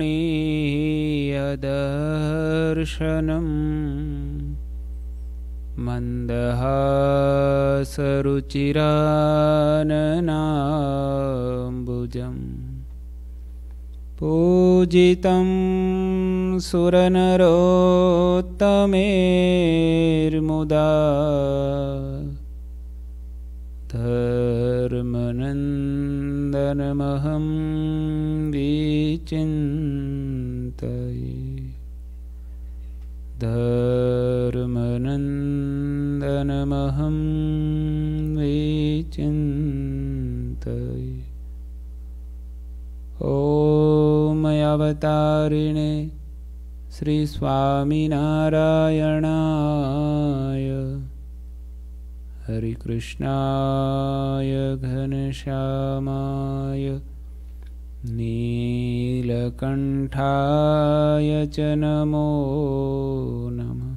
णियदर्शनम् मन्दहासरुचिराननाम्बुजम् पूजितं सुरनरोत्तमेर्मुदा धर्मनन् न्दनमहं विचिन्तये धर्मनन्दनमहं वीचिन्तयमयावतारिणे श्रीस्वामिनारायणाय हरिकृष्णाय घनश्यामाय नीलकण्ठाय च नमो नमः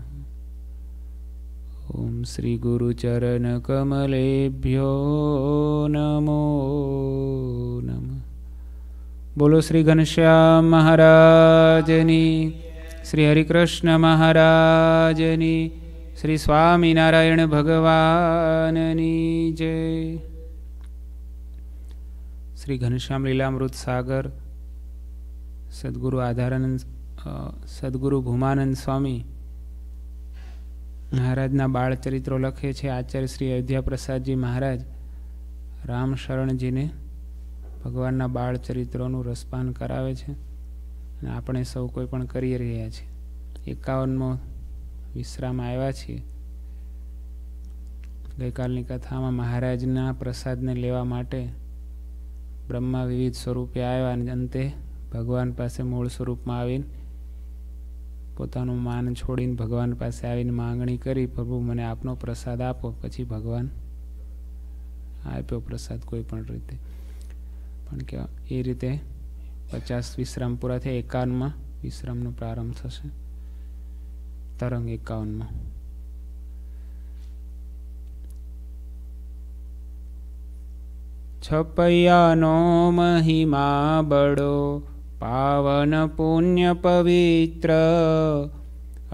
ॐ श्रीगुरुचरणकमलेभ्यो नमो नमः बोलो महाराजनि श्रीहरिकृष्णमहाराजनि શ્રી સ્વામિનારાયણ ભગવાનની જય શ્રી ઘનશ્યામ લીલામૃત સાગર સદગુરુ આધારાનંદ સદગુરુ ભૂમાનંદ સ્વામી મહારાજના બાળચરિત્રો લખે છે આચાર્ય શ્રી અયોધ્યા પ્રસાદજી મહારાજ શરણજીને ભગવાનના બાળચરિત્રોનું રસપાન કરાવે છે અને આપણે સૌ કોઈ પણ કરી રહ્યા છીએ એકાવનમાં વિશ્રામ આવ્યા છીએ ગઈકાલની કથામાં મહારાજના પ્રસાદને લેવા માટે બ્રહ્મા વિવિધ સ્વરૂપે આવ્યા અને અંતે ભગવાન પાસે મૂળ સ્વરૂપમાં આવીને પોતાનું માન છોડીને ભગવાન પાસે આવીને માંગણી કરી પ્રભુ મને આપનો પ્રસાદ આપો પછી ભગવાન આપ્યો પ્રસાદ કોઈ પણ રીતે પણ કે એ રીતે પચાસ વિશ્રામ પૂરા થયા એકાવનમાં વિશ્રામનો પ્રારંભ થશે તરંગ એકાવનમાં છપૈયાનો મહિમા બડો પાવન પુણ્ય પવિત્ર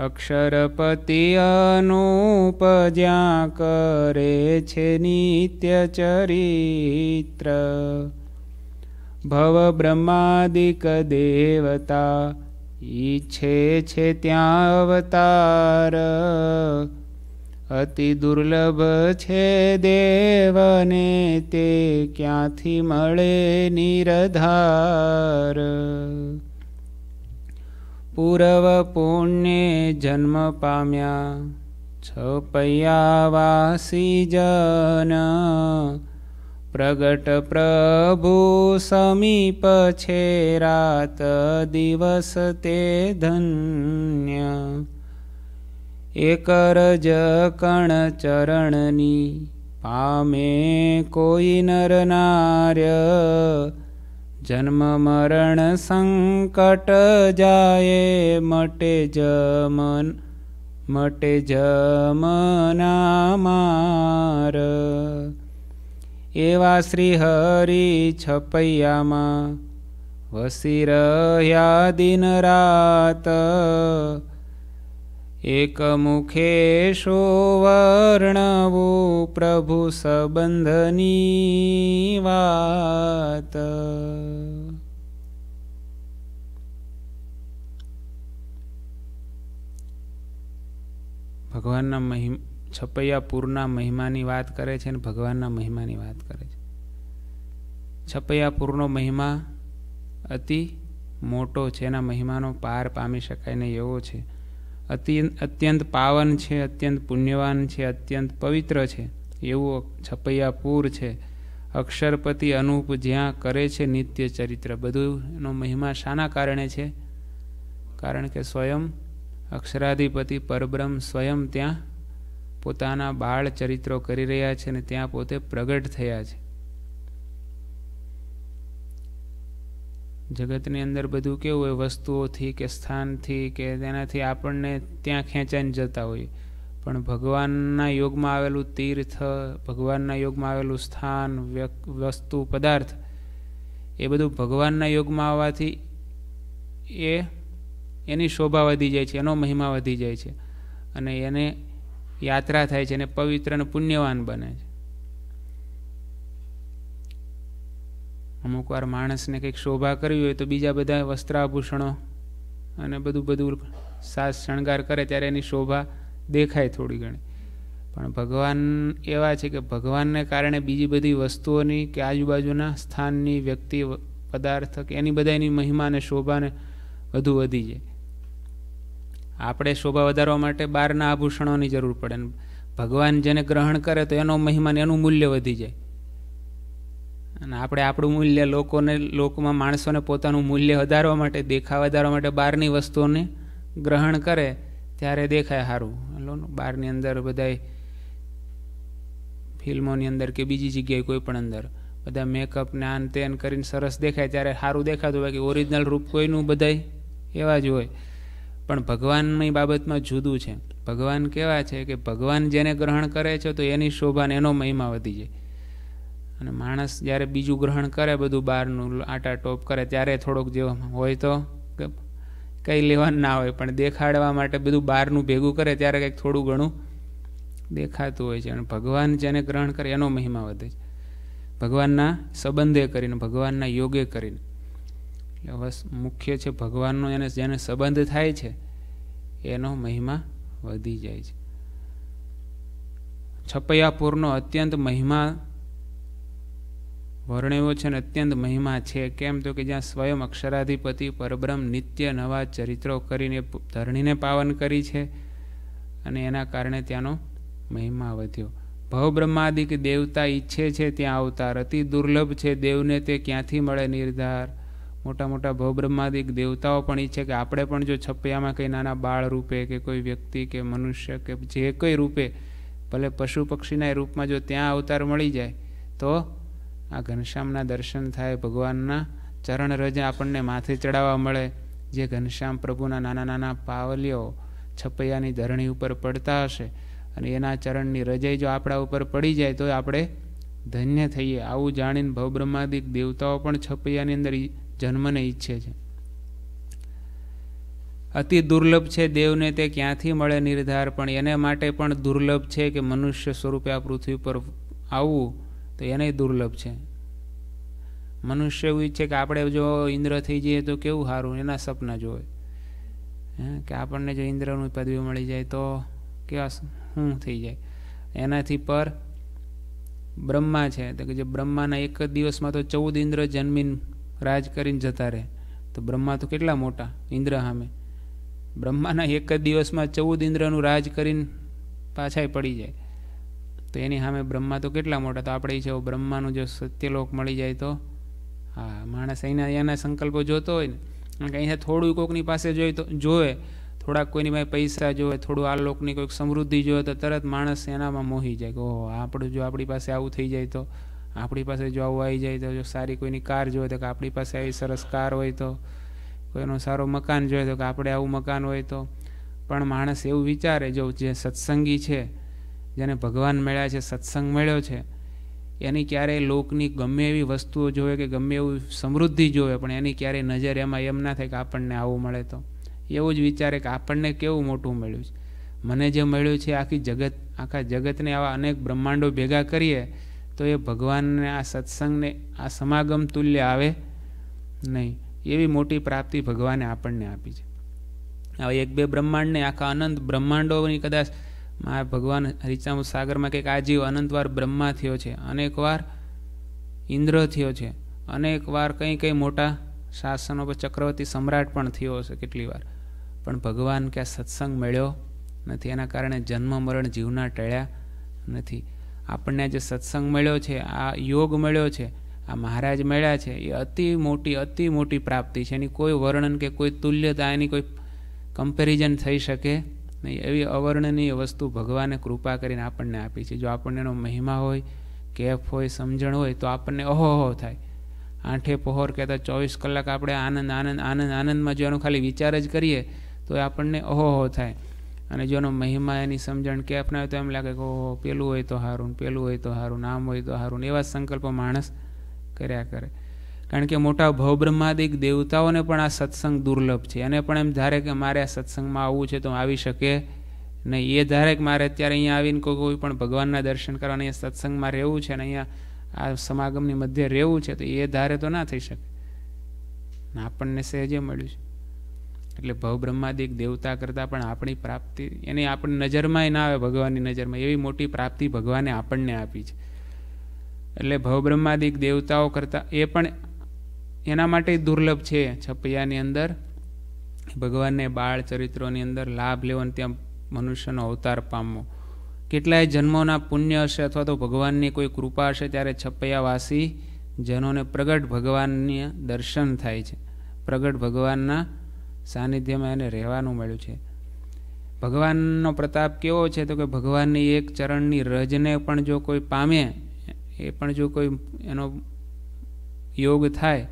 અક્ષરપતિ અનુપ જ્યાં કરે છે નિત્ય ચરિત્ર ભવ બ્રહ્માદિક દેવતા ઈચ્છે છે ત્યાં અવતાર અતિ દુર્લભ છે દેવને તે ક્યાંથી મળે નિરધાર પૂરવ પુણ્ય જન્મ પામ્યા છ વાસી જન પ્રગટ પ્રભુ સમીપ છે રાત દિવસ તે ધન્ય એકરજ કણ ચરણની પામે કોઈ નરનાર્ય જન્મ મરણ સંકટ જાય મટે જમન મટે જમના માર એવા શ્રી હરિ છપૈયામાં વસી રહ્યા દિન રાત એક મુખે વર્ણવું પ્રભુ સંબંધની વાત ભગવાનના મહિમા છપૈયાપુરના મહિમાની વાત કરે છે અને ભગવાનના મહિમાની વાત કરે છે છપૈયાપુરનો મહિમા અતિ મોટો છે એના મહિમાનો પાર પામી શકાય ને એવો છે અત્યંત અત્યંત પાવન છે અત્યંત પુણ્યવાન છે અત્યંત પવિત્ર છે એવું છપૈયાપુર છે અક્ષરપતિ અનુપ જ્યાં કરે છે નિત્ય ચરિત્ર બધુંનો મહિમા શાના કારણે છે કારણ કે સ્વયં અક્ષરાધિપતિ પરબ્રહ્મ સ્વયં ત્યાં પોતાના બાળ ચરિત્રો કરી રહ્યા છે અને ત્યાં પોતે પ્રગટ થયા છે જગતની અંદર બધું કેવું હોય વસ્તુઓથી કે સ્થાનથી કે તેનાથી આપણને ત્યાં ખેંચાઈને જતા હોય પણ ભગવાનના યોગમાં આવેલું તીર્થ ભગવાનના યોગમાં આવેલું સ્થાન વસ્તુ પદાર્થ એ બધું ભગવાનના યોગમાં આવવાથી એ એની શોભા વધી જાય છે એનો મહિમા વધી જાય છે અને એને યાત્રા થાય છે અને પવિત્ર અને પુણ્યવાન બને છે અમુક વાર માણસને કંઈક શોભા કરવી હોય તો બીજા બધા વસ્ત્રાભૂષણો અને બધું બધું સાસ શણગાર કરે ત્યારે એની શોભા દેખાય થોડી ઘણી પણ ભગવાન એવા છે કે ભગવાનને કારણે બીજી બધી વસ્તુઓની કે આજુબાજુના સ્થાનની વ્યક્તિ પદાર્થ કે એની બધાની મહિમાને શોભાને વધુ વધી જાય આપણે શોભા વધારવા માટે બહારના આભૂષણોની જરૂર પડે ભગવાન જેને ગ્રહણ કરે તો એનો મહિમાન એનું મૂલ્ય વધી જાય અને આપણે આપણું મૂલ્ય લોકોને લોકોમાં માણસોને પોતાનું મૂલ્ય વધારવા માટે દેખાવ વધારવા માટે બહારની વસ્તુઓને ગ્રહણ કરે ત્યારે દેખાય સારું લો બહારની અંદર બધાય ફિલ્મોની અંદર કે બીજી જગ્યાએ કોઈ પણ અંદર બધા મેકઅપ ને આન તેન કરીને સરસ દેખાય ત્યારે સારું દેખાતું હોય કે ઓરિજિનલ રૂપ કોઈનું બધાય એવા જ હોય પણ ભગવાનની બાબતમાં જુદું છે ભગવાન કેવા છે કે ભગવાન જેને ગ્રહણ કરે છે તો એની શોભાને એનો મહિમા વધી જાય અને માણસ જ્યારે બીજું ગ્રહણ કરે બધું બહારનું આટા ટોપ કરે ત્યારે થોડોક જેવો હોય તો કંઈ લેવાનું ના હોય પણ દેખાડવા માટે બધું બહારનું ભેગું કરે ત્યારે કંઈક થોડું ઘણું દેખાતું હોય છે અને ભગવાન જેને ગ્રહણ કરે એનો મહિમા વધે છે ભગવાનના સંબંધે કરીને ભગવાનના યોગે કરીને એટલે બસ મુખ્ય છે ભગવાનનો એને જેને સંબંધ થાય છે એનો મહિમા વધી જાય છે છપૈયાપુરનો અત્યંત મહિમા વર્ણવ્યો છે અને અત્યંત મહિમા છે કેમ તો કે જ્યાં સ્વયં અક્ષરાધિપતિ પરબ્રહ્મ નિત્ય નવા ચરિત્રો કરીને ધરણીને પાવન કરી છે અને એના કારણે ત્યાંનો મહિમા વધ્યો ભવબ્રહ્માદિક દેવતા ઈચ્છે છે ત્યાં અવતાર અતિ દુર્લભ છે દેવને તે ક્યાંથી મળે નિર્ધાર મોટા મોટા ભવબ્રહ્માદિક દેવતાઓ પણ ઈચ્છે કે આપણે પણ જો છપૈયામાં કંઈ નાના બાળ રૂપે કે કોઈ વ્યક્તિ કે મનુષ્ય કે જે કંઈ રૂપે ભલે પશુ પક્ષીના રૂપમાં જો ત્યાં અવતાર મળી જાય તો આ ઘનશ્યામના દર્શન થાય ભગવાનના ચરણ રજ આપણને માથે ચડાવવા મળે જે ઘનશ્યામ પ્રભુના નાના નાના પાવલીઓ છપૈયાની ધરણી ઉપર પડતા હશે અને એના ચરણની રજાઈ જો આપણા ઉપર પડી જાય તો આપણે ધન્ય થઈએ આવું જાણીને ભવબ્રહ્માદિક દેવતાઓ પણ છપૈયાની અંદર જન્મને ઈચ્છે છે અતિ દુર્લભ છે દેવને તે ક્યાંથી મળે નિર્ધાર પણ એને માટે પણ દુર્લભ છે કે મનુષ્ય સ્વરૂપે આ પૃથ્વી પર આવવું તો એને દુર્લભ છે મનુષ્ય એવું ઈચ્છે કે આપણે જો ઇન્દ્ર થઈ જઈએ તો કેવું સારું એના સપના જોવે કે આપણને જો ઇન્દ્રનું પદવી મળી જાય તો કેવા શું થઈ જાય એનાથી પર બ્રહ્મા છે તો કે જે બ્રહ્માના એક જ દિવસમાં તો ચૌદ ઇન્દ્ર જન્મીને રાજ કરીને જતા રહે તો બ્રહ્મા તો કેટલા મોટા ઇન્દ્ર સામે બ્રહ્માના એક જ દિવસમાં ચૌદ ઇન્દ્રનું રાજ કરીને પાછાય પડી જાય તો એની સામે બ્રહ્મા તો કેટલા મોટા તો આપણે જો બ્રહ્માનું જો સત્યલોક મળી જાય તો હા માણસ અહીંના એના સંકલ્પો જોતો હોય ને અહીંયા થોડું કોકની પાસે જોઈ તો જોવે થોડાક કોઈની પાસે પૈસા જોવે થોડું આ લોકની કોઈક સમૃદ્ધિ જોવે તો તરત માણસ એનામાં મોહી જાય કે ઓહો આપણું જો આપણી પાસે આવું થઈ જાય તો આપણી પાસે જો આવું આવી જાય તો જો સારી કોઈની કાર જોઈએ તો કે આપણી પાસે આવી સરસ કાર હોય તો કોઈનો સારો મકાન જોઈએ તો કે આપણે આવું મકાન હોય તો પણ માણસ એવું વિચારે જો જે સત્સંગી છે જેને ભગવાન મળ્યા છે સત્સંગ મળ્યો છે એની ક્યારેય લોકની ગમે એવી વસ્તુઓ જોવે કે ગમે એવું સમૃદ્ધિ જોવે પણ એની ક્યારેય નજર એમાં એમ ના થાય કે આપણને આવું મળે તો એવું જ વિચારે કે આપણને કેવું મોટું મળ્યું છે મને જે મળ્યું છે આખી જગત આખા જગતને આવા અનેક બ્રહ્માંડો ભેગા કરીએ તો એ ભગવાનને આ સત્સંગને આ સમાગમ તુલ્ય આવે નહીં એવી મોટી પ્રાપ્તિ ભગવાને આપણને આપી છે હવે એક બે બ્રહ્માંડને આખા અનંત બ્રહ્માંડોની કદાચ મા ભગવાન હરિચામૃત સાગરમાં કંઈક આ જીવ અનંતવાર બ્રહ્મા થયો છે અનેકવાર ઇન્દ્ર થયો છે અનેકવાર કંઈ કંઈ મોટા શાસનો પર ચક્રવર્તી સમ્રાટ પણ થયો હશે કેટલી વાર પણ ભગવાન ક્યાં સત્સંગ મળ્યો નથી એના કારણે જન્મ મરણ જીવના ટળ્યા નથી આપણને જે સત્સંગ મળ્યો છે આ યોગ મળ્યો છે આ મહારાજ મળ્યા છે એ અતિ મોટી અતિ મોટી પ્રાપ્તિ છે એની કોઈ વર્ણન કે કોઈ તુલ્યતા એની કોઈ કમ્પેરિઝન થઈ શકે નહીં એવી અવર્ણનીય વસ્તુ ભગવાને કૃપા કરીને આપણને આપી છે જો આપણને એનો મહિમા હોય કેફ હોય સમજણ હોય તો આપણને અહોહો થાય આઠે પહોર કહેતા ચોવીસ કલાક આપણે આનંદ આનંદ આનંદ આનંદમાં જો એનો ખાલી વિચાર જ કરીએ તો એ આપણને અહોહો થાય અને જોનો મહિમા એની સમજણ કે અપનાવે તો એમ લાગે કે ઓહો પેલું હોય તો સારું પેલું હોય તો સારું નામ હોય તો સારું એવા સંકલ્પો માણસ કર્યા કરે કારણ કે મોટા ભવબ્રહ્માદિક દેવતાઓને પણ આ સત્સંગ દુર્લભ છે અને પણ એમ ધારે કે મારે આ સત્સંગમાં આવવું છે તો આવી શકે નહીં એ ધારે કે મારે અત્યારે અહીંયા આવીને કોઈ પણ ભગવાનના દર્શન કરવા અહીંયા સત્સંગમાં રહેવું છે અને અહીંયા આ સમાગમની મધ્ય રહેવું છે તો એ ધારે તો ના થઈ શકે આપણને સહેજે મળ્યું છે એટલે ભવ બ્રહ્માદિક દેવતા કરતાં પણ આપણી પ્રાપ્તિ એની આપણી નજરમાંય ના આવે ભગવાનની નજરમાં એવી મોટી પ્રાપ્તિ ભગવાને આપણને આપી છે એટલે ભવ બ્રહ્માદિક દેવતાઓ કરતાં એ પણ એના માટે દુર્લભ છે છપૈયાની અંદર ભગવાનને બાળ ચરિત્રોની અંદર લાભ લેવો અને ત્યાં મનુષ્યનો અવતાર પામવો કેટલાય જન્મોના પુણ્ય હશે અથવા તો ભગવાનની કોઈ કૃપા હશે ત્યારે છપૈયાવાસી જનોને પ્રગટ ભગવાનને દર્શન થાય છે પ્રગટ ભગવાનના સાનિધ્યમાં એને રહેવાનું મળ્યું છે ભગવાનનો પ્રતાપ કેવો છે તો કે ભગવાનની એક ચરણની રજને પણ જો કોઈ પામે એ પણ જો કોઈ એનો યોગ થાય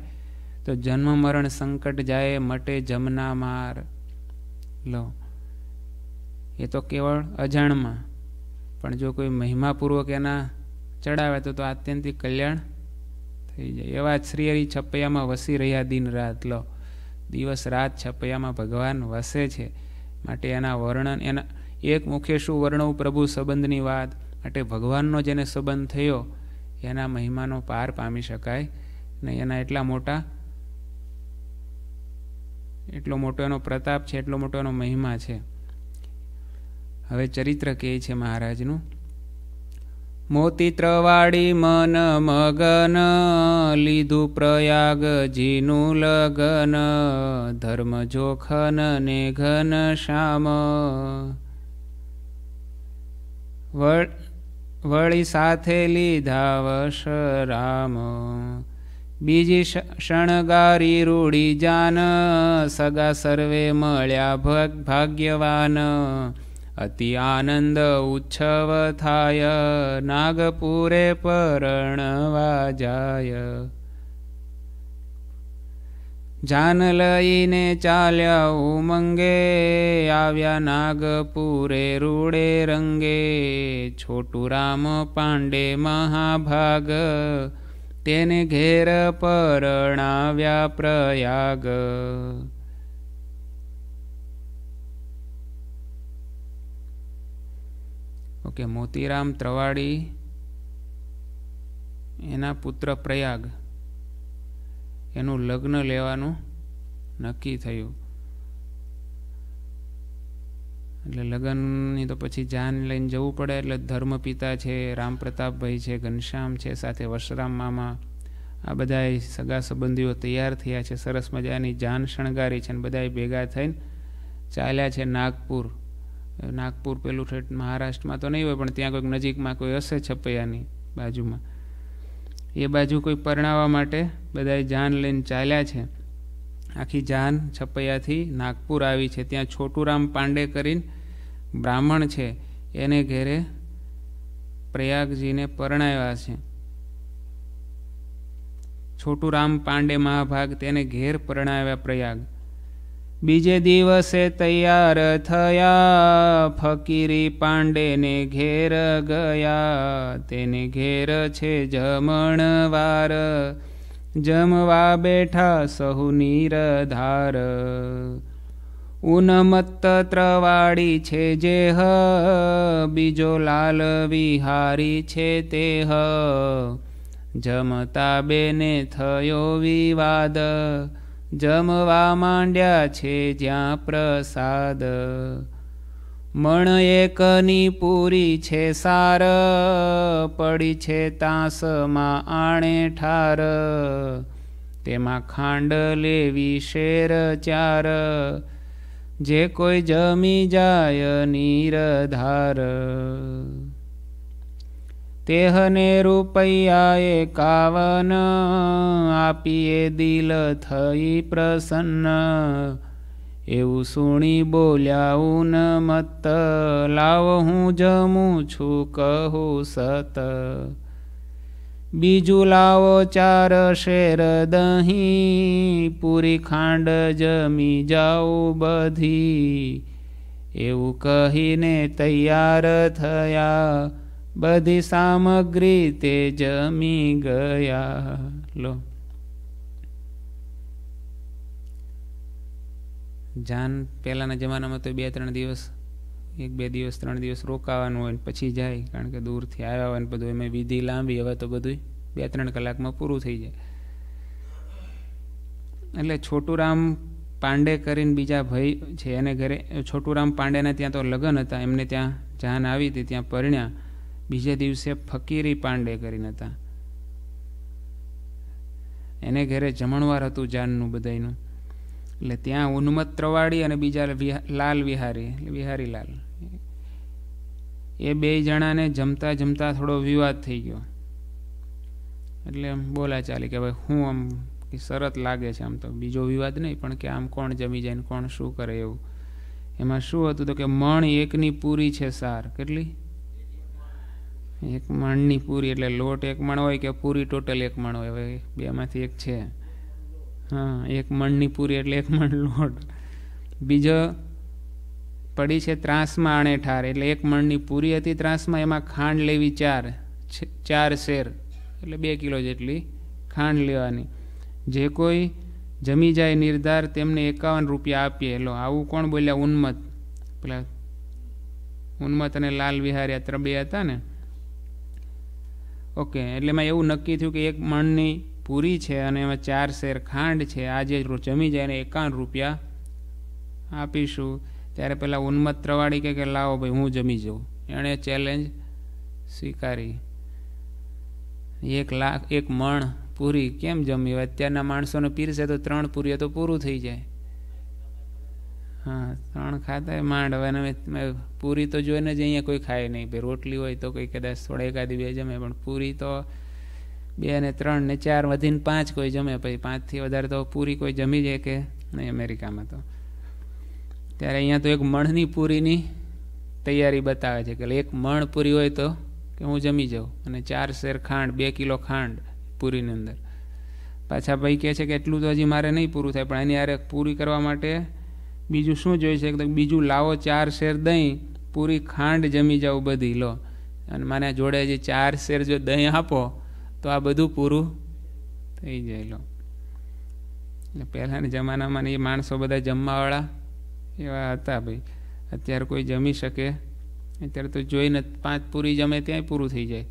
તો જન્મ મરણ સંકટ જાય મટે જમના માર લો એ તો કેવળ અજાણમાં પણ જો કોઈ મહિમાપૂર્વક એના ચડાવે તો તો આત્યંતિક કલ્યાણ થઈ જાય એવા શ્રી હરિ છપૈયામાં વસી રહ્યા દિન રાત લો દિવસ રાત છપૈયામાં ભગવાન વસે છે માટે એના વર્ણન એના એક મુખેશું વર્ણવ પ્રભુ સંબંધની વાત માટે ભગવાનનો જેને સંબંધ થયો એના મહિમાનો પાર પામી શકાય ને એના એટલા મોટા એટલો મોટો એનો પ્રતાપ છે એટલો મોટો એનો મહિમા છે હવે ચરિત્ર કહે છે મહારાજનું મોતીત્રવાડી મન મગન લીધું પ્રયાગજીનું લગન ધર્મ જોખન ને ઘન શ્યામ વળી સાથે લીધા વશ રામ બીજી શણગારી રૂડી જાન સગા સર્વે મળ્યા ભાગ્યવાન અતિ આનંદ ઉચ્છવ થાય નાગપુરે પરણવા જાય જાન લઈને ચાલ્યા ઉમંગે આવ્યા નાગપુરે રૂડે રંગે છોટું રામ પાંડે મહાભાગ તેને ઘેર પરણાવ્યા પ્રયાગ ઓકે મોતીરામ ત્રવાડી એના પુત્ર પ્રયાગ એનું લગ્ન લેવાનું નક્કી થયું એટલે લગ્નની તો પછી જાન લઈને જવું પડે એટલે ધર્મપિતા છે રામપ્રતાપભાઈ છે ઘનશ્યામ છે સાથે વશરામ મામા આ બધા સગા સંબંધીઓ તૈયાર થયા છે સરસ મજાની જાન શણગારી છે અને બધા ભેગા થઈને ચાલ્યા છે નાગપુર નાગપુર પેલું ઠેઠ મહારાષ્ટ્રમાં તો નહીં હોય પણ ત્યાં કોઈક નજીકમાં કોઈ હશે છપૈયાની બાજુમાં એ બાજુ કોઈ પરણાવવા માટે બધાએ જાન લઈને ચાલ્યા છે આખી જાન છપૈયાથી નાગપુર આવી છે ત્યાં છોટુરામ પાંડે કરીને બ્રાહ્મણ છે એને ઘેરે પ્રયાગજીને પરણાવ્યા છે છોટુરામ પાંડે મહાભાગ તેને ઘેર પરણાવ્યા પ્રયાગ બીજે દિવસે તૈયાર થયા ફકીરી પાંડેને ઘેર ગયા તેને ઘેર છે જમણવાર જમવા બેઠા સહુ નીરધાર ઉનમત્ત ત્રવાડી છે જે હ બીજો લાલ વિહારી છે તે હ જમતા બેને થયો વિવાદ જમવા માંડ્યા છે જ્યાં પ્રસાદ મણ એકની પૂરી છે સાર પડી છે તાસમાં આણે ઠાર તેમાં ખાંડ લેવી શેર ચાર જે કોઈ જમી જાય ધાર તેહને રૂપૈયાએ કાવન આપીએ દિલ થઈ પ્રસન્ન એવું સુણી બોલ્યા ઉન મત લાવ હું જમું છું કહું સત બીજું લાવો ચાર શેર દહીં પૂરી ખાંડ જમી જાઉં બધી એવું કહીને તૈયાર થયા બધી સામગ્રી તે જમી ગયા લો જાન પહેલાંના જમાનામાં તો બે ત્રણ દિવસ એક બે દિવસ ત્રણ દિવસ રોકાવાનું હોય પછી જાય કારણ કે દૂરથી આવ્યા હોય ને બધું એમાં વિધિ લાંબી હવે તો બધું બે ત્રણ કલાકમાં પૂરું થઈ જાય એટલે છોટુરામ પાંડે કરીને બીજા ભાઈ છે એને ઘરે છોટુરામ પાંડેના ત્યાં તો લગ્ન હતા એમને ત્યાં જાન આવી હતી ત્યાં પરણ્યા બીજા દિવસે ફકીરી પાંડે કરીને હતા એને ઘરે જમણવાર હતું જાનનું બધાનું એટલે ત્યાં ઉન્મત ત્રવાડી અને બીજા લાલ વિહારી એટલે લાલ એ બે જણાને જમતા જમતા થોડો વિવાદ થઈ ગયો એટલે એમ બોલા ચાલી કે ભાઈ હું આમ કે શરત લાગે છે આમ તો બીજો વિવાદ નહીં પણ કે આમ કોણ જમી જાય ને કોણ શું કરે એવું એમાં શું હતું તો કે મણ એકની પૂરી છે સાર કેટલી એક માણની પૂરી એટલે લોટ એક માણ હોય કે પૂરી ટોટલ એક માણ હોય હવે બેમાંથી એક છે હા એક મણની પૂરી એટલે એક મણ લોટ બીજો પડી છે ત્રાસમાં અણેઠાર એટલે એક મણની પૂરી હતી ત્રાસમાં એમાં ખાંડ લેવી ચાર ચાર શેર એટલે બે કિલો જેટલી ખાંડ લેવાની જે કોઈ જમી જાય નિર્ધાર તેમને એકાવન રૂપિયા આપીએ લો આવું કોણ બોલ્યા ઉન્મત પેલા ઉન્મત અને લાલ વિહાર યાત્રા બે હતા ને ઓકે એટલે એમાં એવું નક્કી થયું કે એક મણની પૂરી છે અને એમાં ચાર શેર ખાંડ છે આ જે જમી જાય એને એકાવન રૂપિયા આપીશું ત્યારે પહેલાં ઉન્મત ત્રવાડી કે લાવો ભાઈ હું જમી જાઉં એણે ચેલેન્જ સ્વીકારી એક લાખ એક મણ પૂરી કેમ જમી અત્યારના માણસોને પીરસે તો ત્રણ પૂરીઓ તો પૂરું થઈ જાય હા ત્રણ ખાતા માંડ હવે પૂરી તો જોઈને જ અહીંયા કોઈ ખાય નહીં ભાઈ રોટલી હોય તો કોઈ કદાચ થોડા એકાદી બે જમે પણ પૂરી તો બે ને ત્રણ ને ચાર વધીને પાંચ કોઈ જમે પછી પાંચથી વધારે તો પૂરી કોઈ જમી જાય કે નહીં અમેરિકામાં તો ત્યારે અહીંયા તો એક મણની પૂરીની તૈયારી બતાવે છે કે એક મણ પૂરી હોય તો કે હું જમી જાઉં અને ચાર શેર ખાંડ બે કિલો ખાંડ પૂરીની અંદર પાછા ભાઈ કહે છે કે એટલું તો હજી મારે નહીં પૂરું થાય પણ એની આરે પૂરી કરવા માટે બીજું શું જોઈએ છે કે બીજું લાવો ચાર શેર દહીં પૂરી ખાંડ જમી જાવ બધી લો અને મને જોડે જે ચાર શેર જો દહીં આપો તો આ બધું પૂરું થઈ જાય લો એટલે પહેલાંના જમાનામાં એ માણસો બધા જમવાવાળા એવા હતા ભાઈ અત્યારે કોઈ જમી શકે અત્યારે તો જોઈને પાંચ પૂરી જમે ત્યાંય પૂરું થઈ જાય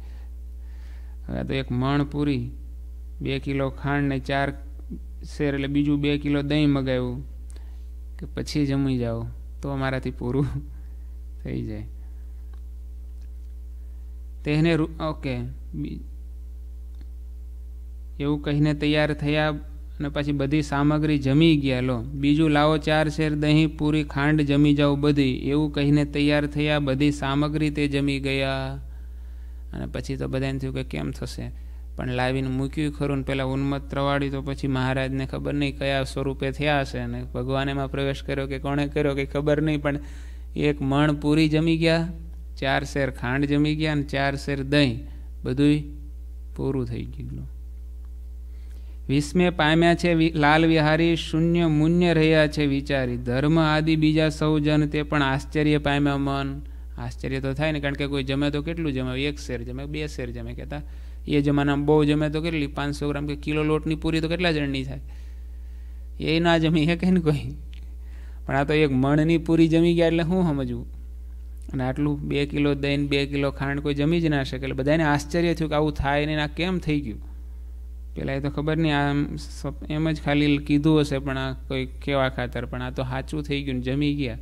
હવે તો એક મણ પૂરી બે કિલો ખાંડ ને ચાર શેર એટલે બીજું બે કિલો દહીં મગાવ્યું કે પછી જમી જાઓ તો અમારાથી પૂરું થઈ જાય તેને ઓકે એવું કહીને તૈયાર થયા અને પછી બધી સામગ્રી જમી ગયા લો બીજું લાવો ચાર શેર દહીં પૂરી ખાંડ જમી જાઓ બધી એવું કહીને તૈયાર થયા બધી સામગ્રી તે જમી ગયા અને પછી તો બધાને થયું કે કેમ થશે પણ લાવીને મૂક્યું ખરું ને પહેલાં ઉન્મત ત્રવાડી તો પછી મહારાજને ખબર નહીં કયા સ્વરૂપે થયા હશે અને ભગવાન એમાં પ્રવેશ કર્યો કે કોણે કર્યો કે ખબર નહીં પણ એક મણ પૂરી જમી ગયા ચાર શેર ખાંડ જમી ગયા અને ચાર શેર દહીં બધુંય પૂરું થઈ ગયેલું વિસ્મે પામ્યા છે લાલ વિહારી શૂન્ય મૂન્ય રહ્યા છે વિચારી ધર્મ આદિ બીજા સૌ જન તે પણ આશ્ચર્ય પામ્યા મન આશ્ચર્ય તો થાય ને કારણ કે કોઈ જમે તો કેટલું જમે એક શેર જમે બે શેર જમે કહેતા એ જમાનામાં બહુ જમે તો કેટલી પાંચસો ગ્રામ કે કિલો લોટની પૂરી તો કેટલા જણની થાય એ ના જમી શકે ને કોઈ પણ આ તો એક મણની પૂરી જમી ગયા એટલે શું સમજવું અને આટલું બે કિલો દહીં બે કિલો ખાંડ કોઈ જમી જ ના શકે એટલે બધાને આશ્ચર્ય થયું કે આવું થાય ને આ કેમ થઈ ગયું પેલા એ તો ખબર નહીં આમ એમ જ ખાલી કીધું હશે પણ આ કોઈ કેવા ખાતર પણ આ તો સાચું થઈ ગયું ને જમી ગયા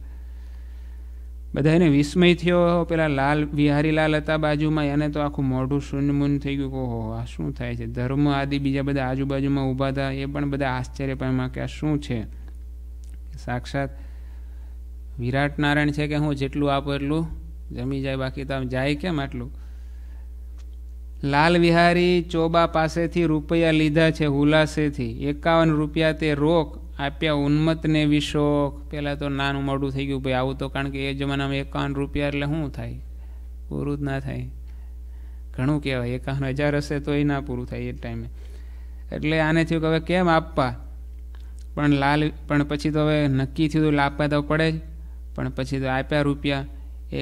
બધા એને વિસ્મય થયો પેલા લાલ બિહારીલાલ હતા બાજુમાં એને તો આખું મોઢું શૂન્યમૂન થઈ ગયું કે ઓહો આ શું થાય છે ધર્મ આદિ બીજા બધા આજુબાજુમાં ઊભા હતા એ પણ બધા આશ્ચર્ય પામ્યા કે આ શું છે સાક્ષાત વિરાટ નારાયણ છે કે હું જેટલું આપો એટલું જમી જાય બાકી તો જાય કેમ આટલું લાલ વિહારી ચોબા પાસેથી રૂપિયા લીધા છે હુલાસેથી એકાવન રૂપિયા તે રોક આપ્યા ઉન્મતને બી પહેલાં તો નાનું મોડું થઈ ગયું ભાઈ આવું તો કારણ કે એ જમાનામાં એકાવન રૂપિયા એટલે શું થાય પૂરું જ ના થાય ઘણું કહેવાય એકાવન હજાર હશે તો એ ના પૂરું થાય એ ટાઈમે એટલે આને થયું કે હવે કેમ આપવા પણ લાલ પણ પછી તો હવે નક્કી થયું તો આપવા તો પડે જ પણ પછી તો આપ્યા રૂપિયા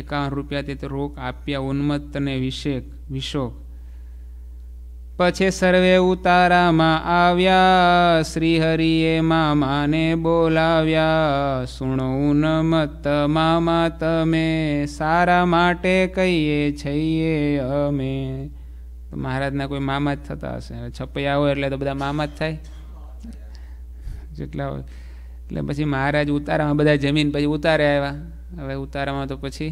એકાવન રૂપિયા તે તો રોક આપ્યા ઉન્મત્ત અને વિશેક વિશોક પછી સર્વે ઉતારામાં આવ્યા શ્રી હરિએ મામાને બોલાવ્યા સુણો ન મત મામા તમે સારા માટે કહીએ છીએ અમે મહારાજના કોઈ મામા જ થતા હશે છપૈયા હોય એટલે તો બધા મામા જ થાય જેટલા હોય એટલે પછી મહારાજ ઉતારામાં બધા જમીન પછી ઉતારે આવ્યા હવે ઉતારામાં તો પછી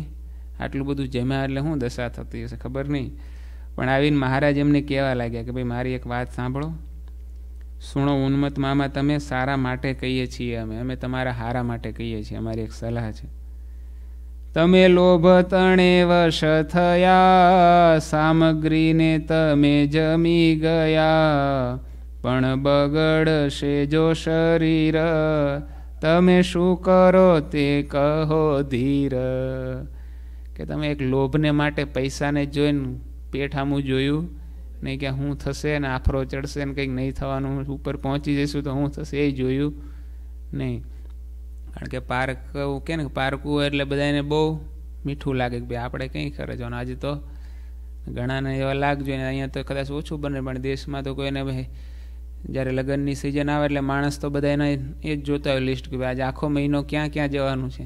આટલું બધું જમ્યા એટલે શું દશા થતી હશે ખબર નહીં પણ આવીને મહારાજ એમને કહેવા લાગ્યા કે ભાઈ મારી એક વાત સાંભળો સુણો ઉન્મત મામા તમે સારા માટે કહીએ છીએ અમે અમે તમારા હારા માટે કહીએ છીએ અમારી એક સલાહ છે તમે લોભ તણે વશ થયા સામગ્રીને તમે જમી ગયા પણ બગડશે જો શરીર તમે શું કરો તે કહો ધીર કે તમે એક લોભને માટે પૈસાને જોઈને પેટ આમું જોયું નહીં કે હું થશે ને આફરો ચડશે ને કંઈક નહીં થવાનું ઉપર પહોંચી જઈશું તો હું થશે એ જોયું નહીં કારણ કે પાર્ક કે ને પારકું એટલે બધાને બહુ મીઠું લાગે કે ભાઈ આપણે કંઈ કરે છો આજે તો ઘણાને એવા લાગજો ને અહીંયા તો કદાચ ઓછું બને પણ દેશમાં તો કોઈને જ્યારે લગ્નની સિઝન આવે એટલે માણસ તો બધા એના એ જ જોતા હોય લિસ્ટ કે આજે આખો મહિનો ક્યાં ક્યાં જવાનું છે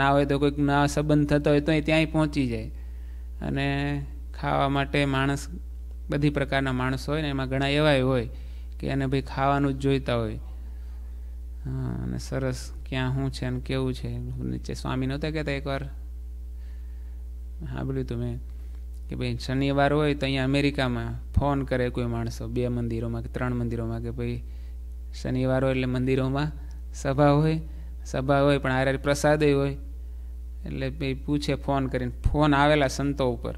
ના હોય તો કોઈક ના સંબંધ થતો હોય તો એ ત્યાંય પહોંચી જાય અને ખાવા માટે માણસ બધી પ્રકારના માણસો હોય ને એમાં ઘણા એવાય હોય કે એને ભાઈ ખાવાનું જ જોઈતા હોય અને સરસ ક્યાં શું છે અને કેવું છે નીચે સ્વામી નહોતા કહેતા એકવાર સાંભળ્યું હતું મેં કે ભાઈ શનિવાર હોય તો અહીંયા અમેરિકામાં ફોન કરે કોઈ માણસો બે મંદિરોમાં કે ત્રણ મંદિરોમાં કે ભાઈ શનિવાર હોય એટલે મંદિરોમાં સભા હોય સભા હોય પણ આરે પ્રસાદય હોય એટલે ભાઈ પૂછે ફોન કરીને ફોન આવેલા સંતો ઉપર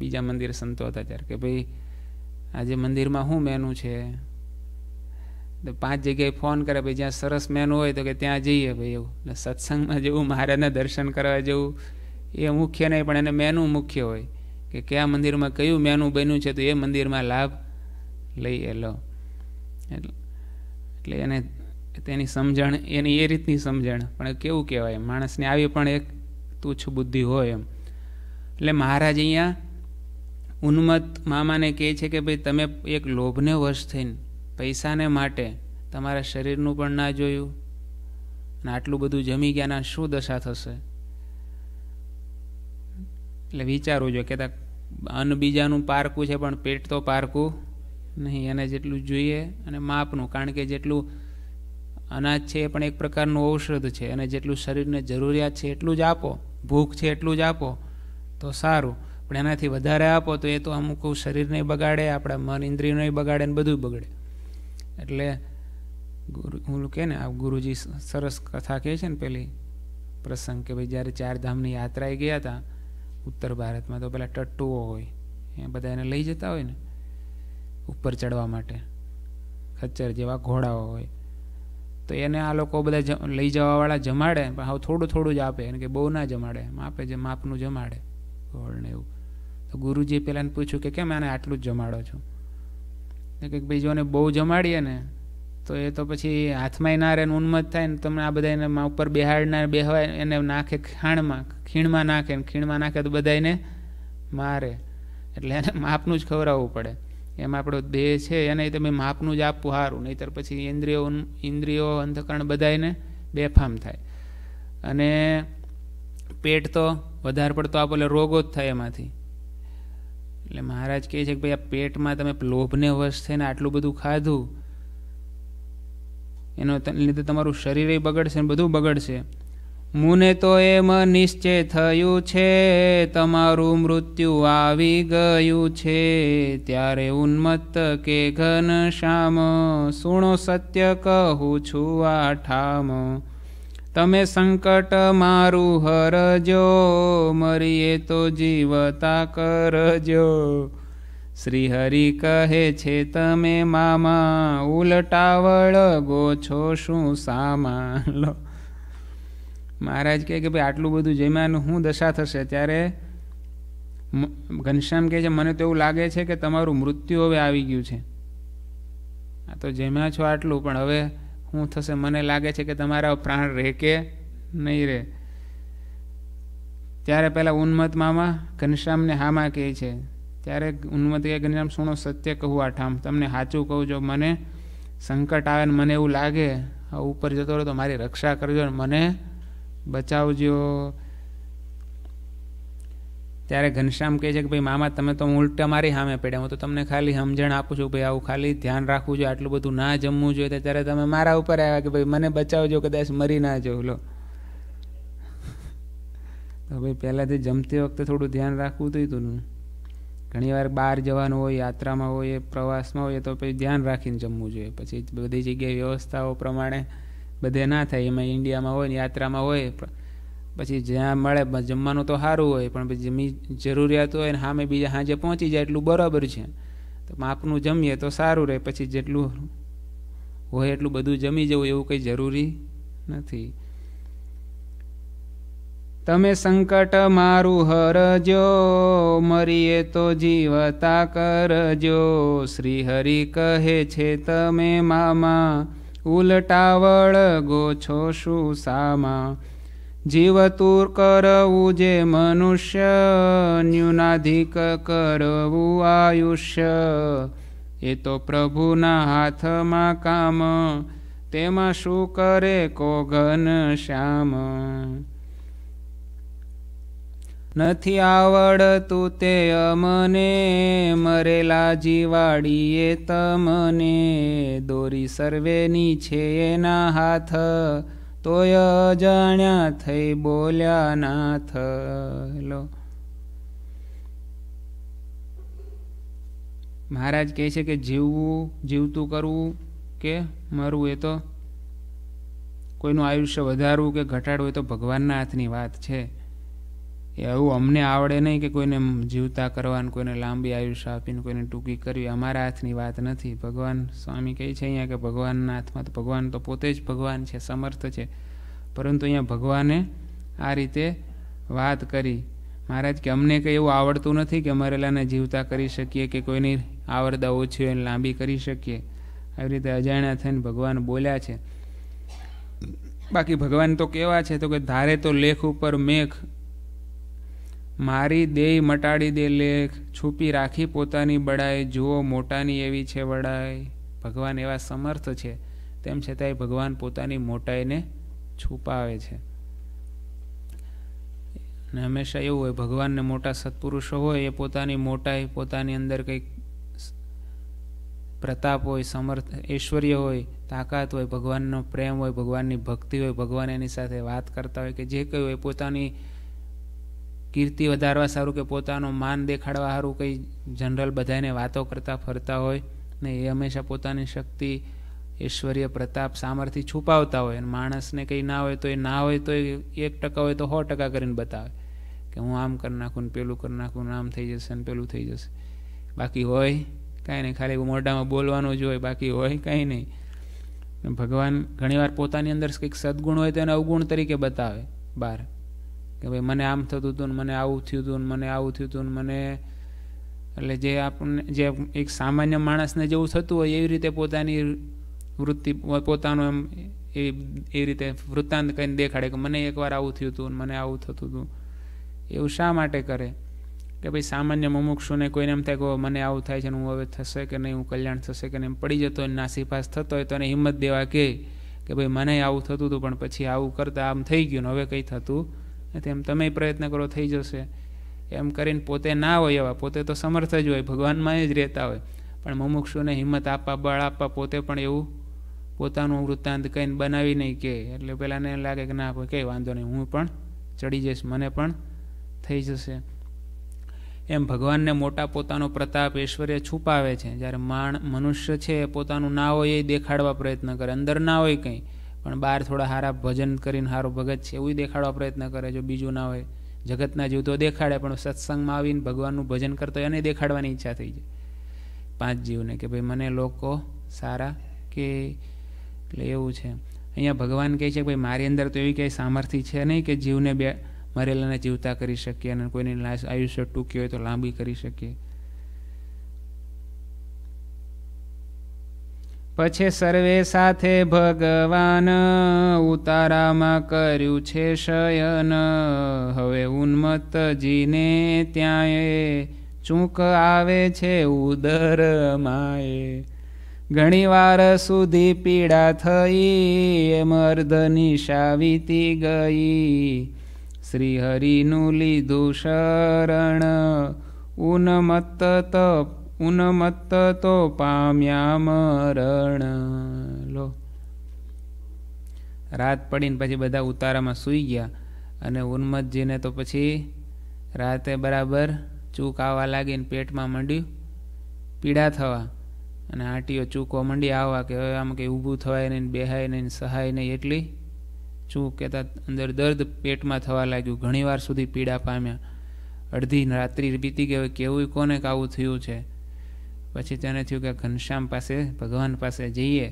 બીજા મંદિર સંતો હતા ત્યારે કે ભાઈ આજે મંદિરમાં શું મેનુ છે તો પાંચ જગ્યાએ ફોન કરે ભાઈ જ્યાં સરસ મેનુ હોય તો કે ત્યાં જઈએ ભાઈ એવું સત્સંગમાં જેવું મહારાજને દર્શન કરવા જેવું એ મુખ્ય નહીં પણ એને મેનુ મુખ્ય હોય કે કયા મંદિરમાં કયું મેનુ બન્યું છે તો એ મંદિરમાં લાભ લઈ લો એટલે એને તેની સમજણ એની એ રીતની સમજણ પણ કેવું કહેવાય માણસને આવી પણ એક તુચ્છ બુદ્ધિ હોય એમ એટલે મહારાજ અહીંયા ઉન્મત્ત મામાને કહે છે કે ભાઈ તમે એક લોભને વશ થઈને પૈસાને માટે તમારા શરીરનું પણ ના જોયું અને આટલું બધું જમી ગયાના શું દશા થશે એટલે વિચારવું જોઈએ કે અન્ન બીજાનું પારકું છે પણ પેટ તો પારકું નહીં એને જેટલું જોઈએ અને માપનું કારણ કે જેટલું અનાજ છે એ પણ એક પ્રકારનું ઔષધ છે અને જેટલું શરીરને જરૂરિયાત છે એટલું જ આપો ભૂખ છે એટલું જ આપો તો સારું પણ એનાથી વધારે આપો તો એ તો અમુક શરીરને બગાડે આપણા મન ઇન્દ્રિયને બગાડે ને બધું બગડે એટલે ગુરુ હું કહે ને આ ગુરુજી સરસ કથા કહે છે ને પેલી પ્રસંગ કે ભાઈ જ્યારે ચાર ધામની યાત્રાએ ગયા હતા ઉત્તર ભારતમાં તો પેલા ટટ્ટુઓ હોય એ બધા એને લઈ જતા હોય ને ઉપર ચડવા માટે ખચ્ચર જેવા ઘોડાઓ હોય તો એને આ લોકો બધા લઈ જવાવાળા જમાડે પણ હવે થોડું થોડું જ આપે એને કે બહુ ના જમાડે માપે જે માપનું જમાડે ગોળને એવું તો ગુરુજીએ પહેલાંને પૂછ્યું કે કેમ આને આટલું જ જમાડો છો તો કે ભાઈ જોને બહુ જમાડીએ ને તો એ તો પછી હાથમાંય ના રહે ને ઉન્મત થાય ને તમને આ બધા એને ઉપર બેહાડના બેહવાય એને નાખે ખાણમાં ખીણમાં નાખે ને ખીણમાં નાખે તો બધા મારે એટલે એને માપનું જ ખવડાવવું પડે એમ આપણો દેહ છે એને તમે માપનું જ આપવું સારું નહીતર પછી ઇન્દ્રિયો ઇન્દ્રિયો અંતકરણ બધા બેફામ થાય અને પેટ તો વધારે પડતો આપો એટલે રોગો જ થાય એમાંથી એટલે મહારાજ કહે છે કે ભાઈ આ પેટમાં તમે લોભને વશ થઈને આટલું બધું ખાધું એનો લીધે તમારું શરીર બગડશે બધું બગડશે મુને તો એમ નિશ્ચય થયું છે તમારું મૃત્યુ આવી ગયું છે ત્યારે ઉન્મત્ત કે ઘન શ્યામ સુણો સત્ય કહું છું આ ઠામ તમે સંકટ મારું હરજો મરીએ તો જીવતા કરજો શ્રી હરિ કહે છે તમે મામા ઉલટાવળ ગો છો શું સામા લો મહારાજ કહે કે ભાઈ આટલું બધું જમ્યાનું શું દશા થશે ત્યારે ઘનશ્યામ કહે છે મને તો એવું લાગે છે કે તમારું મૃત્યુ હવે આવી ગયું છે આ તો જમ્યા છો આટલું પણ હવે હું થશે મને લાગે છે કે તમારા પ્રાણ રહે કે નહીં રહે ત્યારે પહેલાં ઉન્મત મામા ઘનશ્યામને હામા કહે છે ત્યારે ઉન્મત કે ઘનશ્યામ સુણો સત્ય કહું આઠામ તમને સાચું કહું જો મને સંકટ આવે ને મને એવું લાગે ઉપર જતો રહ્યો તો મારી રક્ષા કરજો ને મને બચાવજો ત્યારે ઘનશ્યામ કહે છે કે ભાઈ મામા તમે તો ઉલટા મારી સામે પડ્યા હું તો તમને ખાલી સમજણ આપું છું ભાઈ આવું ખાલી ધ્યાન રાખવું જોઈએ આટલું બધું ના જમવું જોઈએ ત્યારે તમે મારા ઉપર આવ્યા કે ભાઈ મને બચાવજો કદાચ મરી ના જવું લો તો ભાઈ પહેલાંથી જમતી વખતે થોડું ધ્યાન રાખવું હતું તું ઘણીવાર બહાર જવાનું હોય યાત્રામાં હોય પ્રવાસમાં હોય તો પછી ધ્યાન રાખીને જમવું જોઈએ પછી બધી જગ્યાએ વ્યવસ્થાઓ પ્રમાણે બધે ના થાય એમાં ઇન્ડિયામાં હોય યાત્રામાં હોય પછી જ્યાં મળે જમવાનું તો સારું હોય પણ પછી જમી જરૂરિયાત હોય ને સામે બીજા સાંજે પહોંચી જાય એટલું બરાબર છે તો માપનું જમીએ તો સારું રહે પછી જેટલું હોય એટલું બધું જમી જવું એવું કંઈ જરૂરી નથી તમે સંકટ મારું હરજો મરીએ તો જીવતા કરજો શ્રી હરિ કહે છે તમે મામા ઉલટાવળ ગોછો છો શું સામા જીવતુર કરવું જે મનુષ્ય ન્યૂનાધિક કરવું આયુષ્ય એ તો પ્રભુના હાથમાં કામ તેમાં શું કરે કોઘન શ્યામ નથી આવડતું તે અમને મરેલા જીવાડીએ તમને દોરી સર્વેની છે એના હાથ તોય અજાણ્યા થઈ બોલ્યા નાથ લો મહારાજ કહે છે કે જીવવું જીવતું કરવું કે મરવું એ તો કોઈનું આયુષ્ય વધારવું કે ઘટાડવું એ તો ભગવાનના હાથની વાત છે કે આવું અમને આવડે નહીં કે કોઈને જીવતા કરવાનું કોઈને લાંબી આયુષ્ય આપીને કોઈને ટૂંકી કરવી અમારા હાથની વાત નથી ભગવાન સ્વામી કહે છે અહીંયા કે ભગવાનના હાથમાં તો ભગવાન તો પોતે જ ભગવાન છે સમર્થ છે પરંતુ અહીંયા ભગવાને આ રીતે વાત કરી મહારાજ કે અમને કંઈ એવું આવડતું નથી કે મરેલાને જીવતા કરી શકીએ કે કોઈની આવડતા ઓછી હોય લાંબી કરી શકીએ આવી રીતે અજાણ્યા થઈને ભગવાન બોલ્યા છે બાકી ભગવાન તો કેવા છે તો કે ધારે તો લેખ ઉપર મેઘ મારી દેય મટાડી દે લેખ છુપી રાખી પોતાની બડાઈ જુઓ મોટાની એવી છે વડાઈ ભગવાન એવા સમર્થ છે તેમ છતાંય ભગવાન પોતાની મોટાઈને છુપાવે છે અને હંમેશા એવું હોય ભગવાનને મોટા સત્પુરુષો હોય એ પોતાની મોટાઈ પોતાની અંદર કંઈક પ્રતાપ હોય સમર્થ ઐશ્વર્ય હોય તાકાત હોય ભગવાનનો પ્રેમ હોય ભગવાનની ભક્તિ હોય ભગવાન એની સાથે વાત કરતા હોય કે જે કંઈ હોય પોતાની કીર્તિ વધારવા સારું કે પોતાનું માન દેખાડવા સારું કંઈ જનરલ બધાને વાતો કરતા ફરતા હોય ને એ હંમેશા પોતાની શક્તિ ઐશ્વર્ય પ્રતાપ સામર્થ્ય છુપાવતા હોય અને માણસને કંઈ ના હોય તો એ ના હોય તો એ એક ટકા હોય તો સો ટકા કરીને બતાવે કે હું આમ કરી નાખું ને પેલું કરી નાખું ને આમ થઈ જશે ને પેલું થઈ જશે બાકી હોય કાંઈ નહીં ખાલી મોઢામાં બોલવાનું જ હોય બાકી હોય કાંઈ નહીં ભગવાન ઘણીવાર પોતાની અંદર કંઈક સદગુણ હોય તો એને અવગુણ તરીકે બતાવે બહાર કે ભાઈ મને આમ થતું હતું ને મને આવું થયું હતું ને મને આવું થયું હતું ને મને એટલે જે આપણને જે એક સામાન્ય માણસને જેવું થતું હોય એવી રીતે પોતાની વૃત્તિ પોતાનું એમ એ એ રીતે વૃત્તાંત કહીને દેખાડે કે મને એકવાર આવું થયું હતું મને આવું થતું હતું એવું શા માટે કરે કે ભાઈ સામાન્ય મુમુક્ષુને કોઈને એમ થાય કે મને આવું થાય છે ને હું હવે થશે કે નહીં હું કલ્યાણ થશે કે નહીં પડી જતો હોય નાસીપાસ થતો હોય તો એને હિંમત દેવા કે ભાઈ મને આવું થતું હતું પણ પછી આવું કરતાં આમ થઈ ગયું ને હવે કંઈ થતું એમ તમે પ્રયત્ન કરો થઈ જશે એમ કરીને પોતે ના હોય એવા પોતે તો સમર્થ જ હોય ભગવાનમાં જ રહેતા હોય પણ મુમુક્ષુને હિંમત આપવા બળ આપવા પોતે પણ એવું પોતાનું વૃત્તાંત કંઈને બનાવી નહીં કે એટલે પહેલાંને લાગે કે ના કંઈ વાંધો નહીં હું પણ ચડી જઈશ મને પણ થઈ જશે એમ ભગવાનને મોટા પોતાનો પ્રતાપ ઐશ્વર્ય છુપાવે છે જ્યારે માણ મનુષ્ય છે પોતાનું ના હોય એ દેખાડવા પ્રયત્ન કરે અંદર ના હોય કંઈ પણ બહાર થોડા સારા ભજન કરીને સારો ભગત છે એવું દેખાડવા પ્રયત્ન કરે જો બીજું ના હોય જગતના જીવ તો દેખાડે પણ સત્સંગમાં આવીને ભગવાનનું ભજન કરતો એને દેખાડવાની ઈચ્છા થઈ જાય પાંચ જીવને કે ભાઈ મને લોકો સારા કે એટલે એવું છે અહીંયા ભગવાન કહે છે કે ભાઈ મારી અંદર તો એવી કંઈ સામર્થ્ય છે નહીં કે જીવને બે મરેલાને જીવતા કરી શકીએ અને કોઈની આયુષ્ય ટૂંકી હોય તો લાંબી કરી શકીએ પછી સર્વે સાથે ભગવાન ઉતારામાં કર્યું છે શયન હવે ઉન્મત્તજીને ત્યાં એ ચૂંક આવે છે ઉદરમાએ ઘણીવાર સુધી પીડા થઈ એમ અર્ધની શાવીતી ગઈ શ્રીહરિનું લીધું શરણ ઉન્મત્ત તપ ઉન્મત્ત તો પામ્યા મરણ લો રાત પડીને પછી બધા ઉતારામાં સૂઈ ગયા અને ઉન્મત્તજીને તો પછી રાતે બરાબર ચૂક આવવા લાગીને પેટમાં માંડ્યું પીડા થવા અને આંટીઓ ચૂકો મંડી આવવા કે હવે આમ કંઈ ઊભું થવાય નહીં બેહાય નહીં સહાય નહીં એટલી ચૂક કહેતા અંદર દર્દ પેટમાં થવા લાગ્યું ઘણીવાર સુધી પીડા પામ્યા અડધી રાત્રિ બીતી ગઈ હવે કેવું કોને કાવું થયું છે પછી તેને થયું કે ઘનશ્યામ પાસે ભગવાન પાસે જઈએ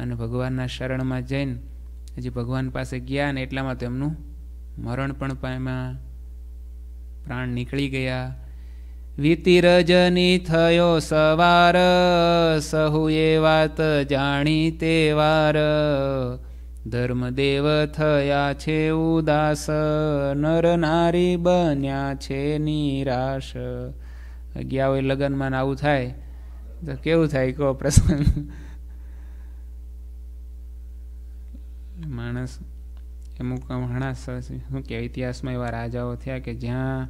અને ભગવાનના શરણમાં જઈને હજી ભગવાન પાસે ગયા અને એટલામાં તેમનું મરણ પણ એમાં પ્રાણ નીકળી ગયા વીતી થયો સવાર સહુએ વાત જાણી તે વાર ધર્મદેવ થયા છે ઉદાસ નર નારી બન્યા છે નિરાશ ગયા હોય લગ્નમાં આવું થાય તો કેવું થાય કહો પ્રસંગ માણસ અમુક ઘણા શું કે ઇતિહાસમાં એવા રાજાઓ થયા કે જ્યાં